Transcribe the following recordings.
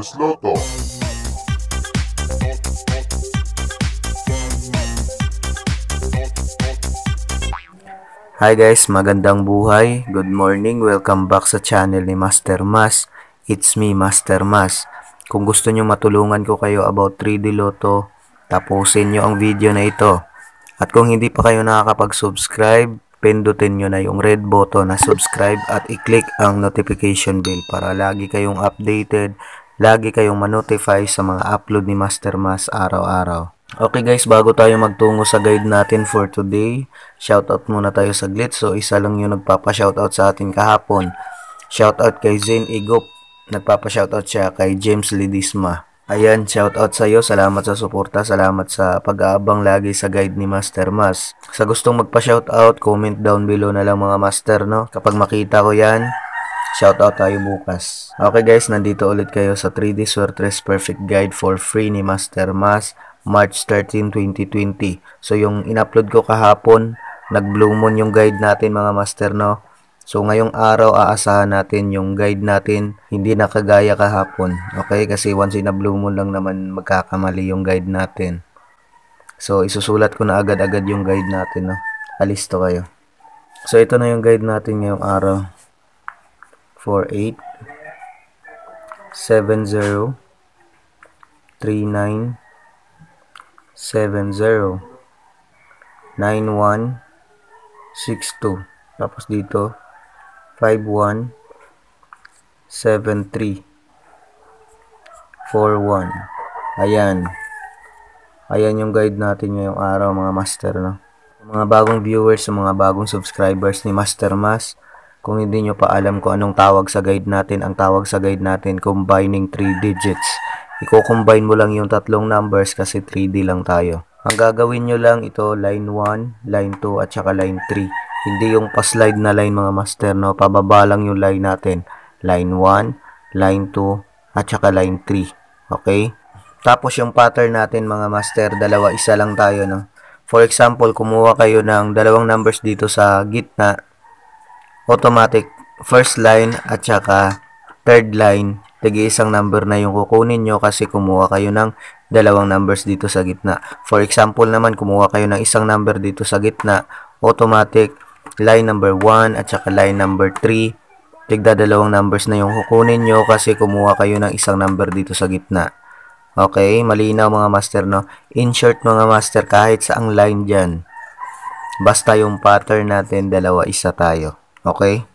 Mistress Loto. Hi guys, magandang buhay. Good morning. Welcome back sa channel ni Master Mas. It's me, Master Mas. Kung gusto nyo matulungan ko kayo about 3D Loto, tapusin nyo ang video na ito. At kung hindi pa kayo nakakapag-subscribe, pindutin nyo na yung red button na subscribe at i-click ang notification bell para lagi kayong updated lagi kayong manotify sa mga upload ni Master Mas araw-araw. Okay guys, bago tayo magtungo sa guide natin for today, shoutout muna tayo sa saglit. So isa lang yung nagpapa-shoutout sa atin kahapon. Shoutout kay Zane Igop. Nagpapa-shoutout siya kay James Lidisma. Ayan, shoutout sa iyo. Salamat sa suporta. Salamat sa pag-aabang lagi sa guide ni Master Mas. Sa gustong magpa-shoutout, comment down below na lang mga master, no? Kapag makita ko yan, Shoutout tayo bukas. Okay guys, nandito ulit kayo sa 3D Sortress Perfect Guide for Free ni Master Mas March 13, 2020. So yung in-upload ko kahapon, nag-blue moon yung guide natin mga master no. So ngayong araw aasahan natin yung guide natin hindi nakagaya kahapon. Okay? Kasi once in a blue moon lang naman magkakamali yung guide natin. So isusulat ko na agad-agad yung guide natin no. Alisto kayo. So ito na yung guide natin ngayong araw. 48 70 39 70 91 62 tapos dito 51 73 41 ayan ayan yung guide natin ngayong araw mga master no mga bagong viewers, mga bagong subscribers ni Master Mas kung hindi nyo pa alam kung anong tawag sa guide natin, ang tawag sa guide natin, combining 3 digits. Iko-combine mo lang yung tatlong numbers kasi 3D lang tayo. Ang gagawin nyo lang ito, line 1, line 2, at saka line 3. Hindi yung pa-slide na line mga master, no? Pababa lang yung line natin. Line 1, line 2, at saka line 3. Okay? Tapos yung pattern natin mga master, dalawa, isa lang tayo, no? For example, kumuha kayo ng dalawang numbers dito sa gitna automatic first line at saka third line, tag isang number na yung kukunin nyo kasi kumuha kayo ng dalawang numbers dito sa gitna. For example naman, kumuha kayo ng isang number dito sa gitna, automatic line number 1 at saka line number 3, tigdadalawang numbers na yung kukunin nyo kasi kumuha kayo ng isang number dito sa gitna. Okay, malinaw mga master no. In short mga master kahit sa ang line diyan. Basta yung pattern natin dalawa isa tayo. Okay?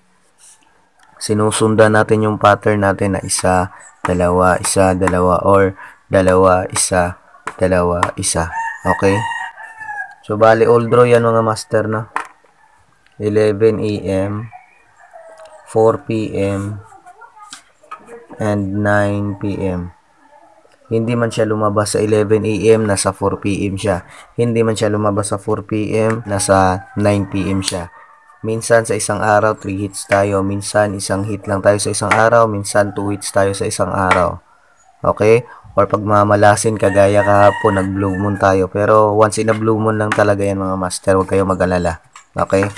Sinusundan natin yung pattern natin na isa, dalawa, isa, dalawa, or dalawa, isa, dalawa, isa. Okay? So, bali, all draw yan mga master na. 11 a.m., 4 p.m., and 9 p.m. Hindi man siya lumabas sa 11 a.m., nasa 4 p.m. siya. Hindi man siya lumabas sa 4 p.m., nasa 9 p.m. siya. Minsan sa isang araw, 3 hits tayo. Minsan isang hit lang tayo sa isang araw. Minsan 2 hits tayo sa isang araw. Okay? Or pag mamalasin, kagaya kahapon, nag-blue moon tayo. Pero once in a blue moon lang talaga yan mga master. Huwag kayo mag-alala. Okay?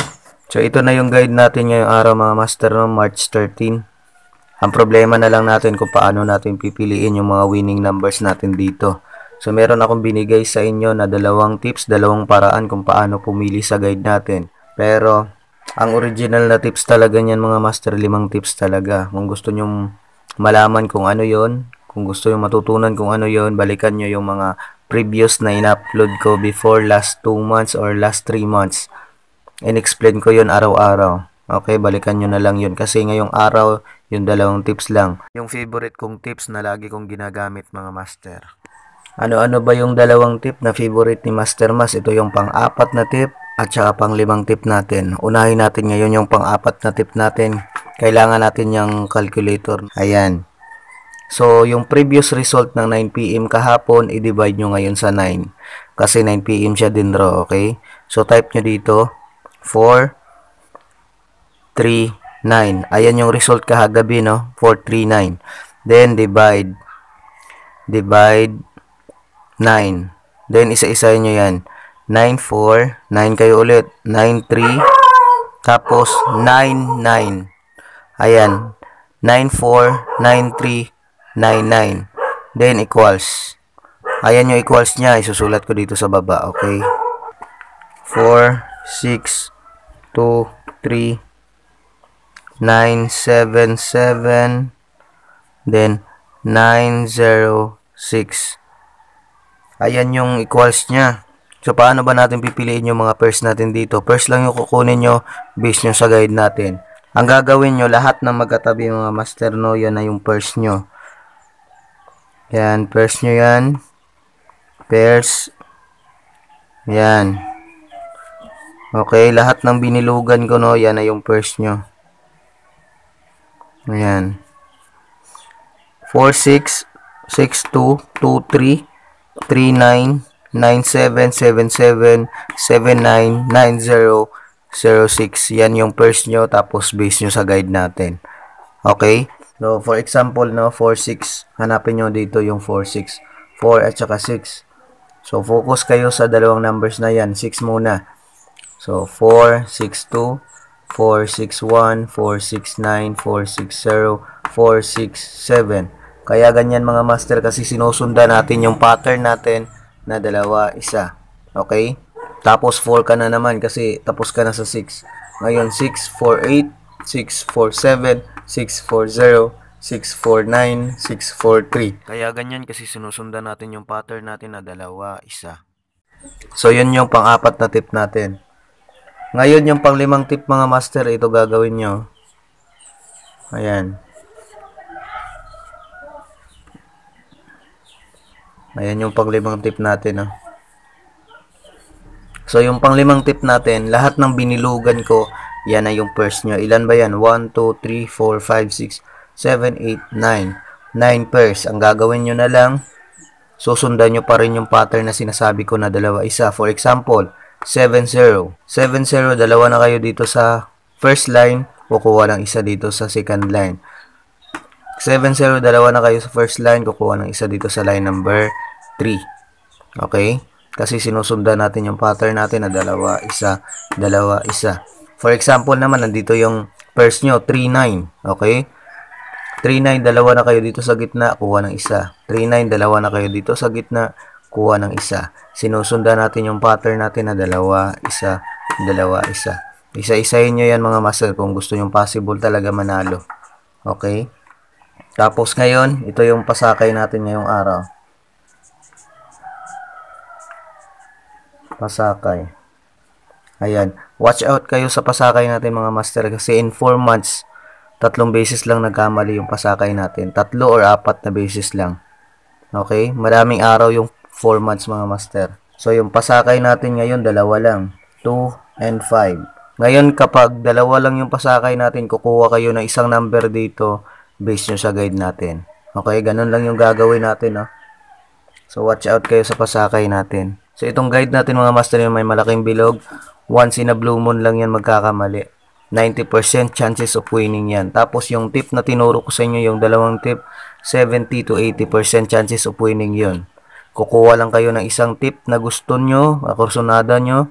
So ito na yung guide natin ngayong araw mga master no, March 13. Ang problema na lang natin kung paano natin pipiliin yung mga winning numbers natin dito. So meron akong binigay sa inyo na dalawang tips, dalawang paraan kung paano pumili sa guide natin. Pero ang original na tips talaga niyan mga master, limang tips talaga. Kung gusto nyo malaman kung ano yon kung gusto nyo matutunan kung ano yon balikan nyo yung mga previous na in-upload ko before last 2 months or last 3 months. In-explain ko yon araw-araw. Okay, balikan nyo na lang yon Kasi ngayong araw, yung dalawang tips lang. Yung favorite kong tips na lagi kong ginagamit mga master. Ano-ano ba yung dalawang tip na favorite ni Master Mas? Ito yung pang-apat na tip at saka pang-limang tip natin. Unahin natin ngayon yung pang-apat na tip natin. Kailangan natin yung calculator. Ayan. So, yung previous result ng 9pm kahapon, i-divide nyo ngayon sa 9. Kasi 9pm siya din draw, okay? So, type nyo dito, 4, 3, 9. Ayan yung result kahagabi, no? 4, 3, 9. Then, divide. Divide 9. Then, isa-isahin nyo yan. 9, 4. 9 kayo ulit. 9, 3. Tapos, 9, 9. Ayan. 9, 4. 9, 3. 9, Then, equals. Ayan yung equals niya. Isusulat ko dito sa baba. Okay. 4, 6, 2, 3, 9, 7, 7. Then, 9, 0, 6. Ayan yung equals niya. So, paano ba natin pipiliin yung mga pairs natin dito? Pairs lang yung kukunin nyo based nyo sa guide natin. Ang gagawin nyo, lahat ng magkatabi mga master, no? Yan na yung pairs nyo. Yan, pairs nyo yan. Pairs. Yan. Okay, lahat ng binilugan ko, no? Yan na yung pairs nyo. Ayan. 4, 6, 6, 2, 2, 3, 399777799006. Yan yung first nyo tapos base nyo sa guide natin. Okay? So, for example, no, 46 Hanapin nyo dito yung 46 4 at saka 6. So, focus kayo sa dalawang numbers na yan. 6 muna. So, 462 461 469 460 467 kaya ganyan mga master kasi sinusunda natin yung pattern natin na dalawa, isa. Okay? Tapos 4 ka na naman kasi tapos ka na sa 6. Ngayon 6, 4, 8, 6, 4, 7, 6, 4, 0, 649, 643. Kaya ganyan kasi sinusundan natin yung pattern natin na dalawa, isa. So, yun yung pang-apat na tip natin. Ngayon, yung pang-limang tip mga master, ito gagawin nyo. Ayan. Ayan yung panglimang tip natin. Oh. So, yung panglimang tip natin, lahat ng binilugan ko, yan na yung pairs nyo. Ilan ba yan? 1, 2, 3, 4, 5, 6, 7, 8, 9. 9 pairs. Ang gagawin nyo na lang, susundan nyo pa rin yung pattern na sinasabi ko na dalawa isa. For example, 7, 0. 7, 0, dalawa na kayo dito sa first line, kukuha lang isa dito sa second line. 7, 0, dalawa na kayo sa first line, kukuha ng isa dito sa line number 3. Okay? Kasi sinusundan natin yung pattern natin na dalawa, isa, dalawa, isa. For example naman, nandito yung first nyo, 3, 9. Okay? 3, 9, dalawa na kayo dito sa gitna, kuha ng isa. 3, 9, dalawa na kayo dito sa gitna, kuha ng isa. Sinusundan natin yung pattern natin na dalawa, isa, dalawa, isa. Isa-isahin nyo yan mga muscle kung gusto yung possible talaga manalo. Okay? Tapos ngayon, ito yung pasakay natin ngayong araw. Pasakay. Ayan. Watch out kayo sa pasakay natin mga master kasi in 4 months, tatlong beses lang nagkamali yung pasakay natin. Tatlo or apat na beses lang. Okay? Maraming araw yung 4 months mga master. So yung pasakay natin ngayon, dalawa lang. 2 and 5. Ngayon kapag dalawa lang yung pasakay natin, kukuha kayo ng isang number dito based nyo sa guide natin. Okay, ganun lang yung gagawin natin, no? So, watch out kayo sa pasakay natin. So itong guide natin mga master yun may malaking bilog. Once in a blue moon lang yan magkakamali. 90% chances of winning yan. Tapos yung tip na tinuro ko sa inyo, yung dalawang tip, 70 to 80% chances of winning yun. Kukuha lang kayo ng isang tip na gusto nyo, akursunada nyo,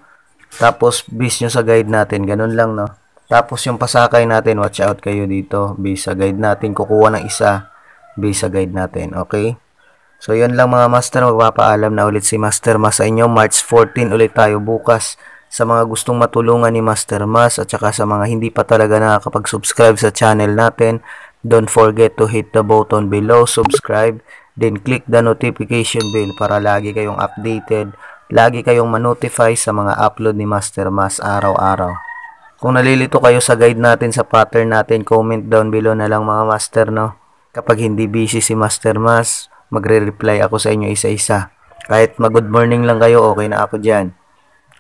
tapos base nyo sa guide natin. Ganun lang, no? Tapos yung pasakay natin, watch out kayo dito. Base sa guide natin, kukuha ng isa base sa guide natin. Okay? So yun lang mga master, magpapaalam na ulit si Master Mas sa inyo. March 14 ulit tayo bukas sa mga gustong matulungan ni Master Mas at saka sa mga hindi pa talaga nakakapag-subscribe sa channel natin. Don't forget to hit the button below, subscribe, then click the notification bell para lagi kayong updated, lagi kayong manotify sa mga upload ni Master Mas araw-araw. Kung nalilito kayo sa guide natin, sa pattern natin, comment down below na lang mga master no. Kapag hindi busy si Master Mas, magre-reply ako sa inyo isa-isa. Kahit mag-good morning lang kayo, okay na ako dyan.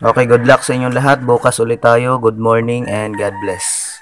Okay, good luck sa inyong lahat. Bukas ulit tayo. Good morning and God bless.